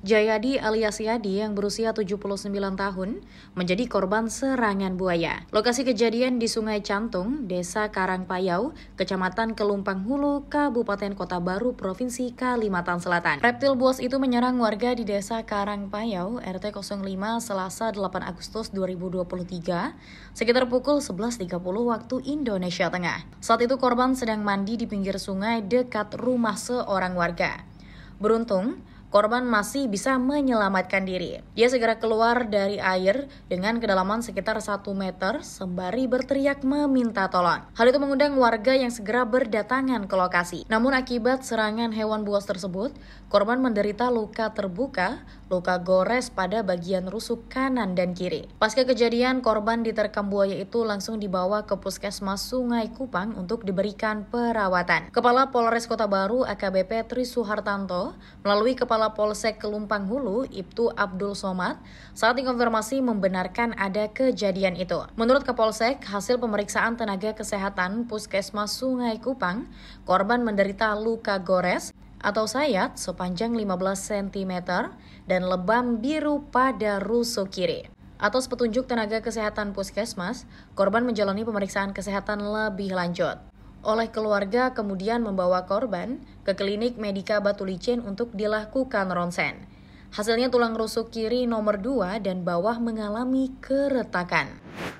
Jayadi alias Yadi yang berusia 79 tahun menjadi korban serangan buaya. Lokasi kejadian di Sungai Cantung, Desa Karangpayau, Kecamatan Kelumpang Hulu, Kabupaten Kota Baru, Provinsi Kalimantan Selatan. Reptil buas itu menyerang warga di Desa Karangpayau, RT 05, Selasa 8 Agustus 2023, sekitar pukul 11.30 waktu Indonesia Tengah. Saat itu korban sedang mandi di pinggir sungai dekat rumah seorang warga. Beruntung, korban masih bisa menyelamatkan diri. Dia segera keluar dari air dengan kedalaman sekitar 1 meter sembari berteriak meminta tolong. Hal itu mengundang warga yang segera berdatangan ke lokasi. Namun akibat serangan hewan buas tersebut, korban menderita luka terbuka, luka gores pada bagian rusuk kanan dan kiri. Pasca kejadian, korban diterkam buaya itu langsung dibawa ke puskesmas Sungai Kupang untuk diberikan perawatan. Kepala Polres Kota Baru AKBP Tri Suhartanto melalui Kepala Kepala Polsek Kelumpang Hulu, Ibtu Abdul Somad, saat dikonfirmasi membenarkan ada kejadian itu. Menurut Kapolsek, hasil pemeriksaan tenaga kesehatan Puskesmas Sungai Kupang, korban menderita luka gores atau sayat sepanjang 15 cm dan lebam biru pada rusuk kiri atas petunjuk tenaga kesehatan puskesmas, korban menjalani pemeriksaan kesehatan lebih lanjut oleh keluarga kemudian membawa korban ke klinik Medika Batu Licin untuk dilakukan ronsen. Hasilnya tulang rusuk kiri nomor 2 dan bawah mengalami keretakan.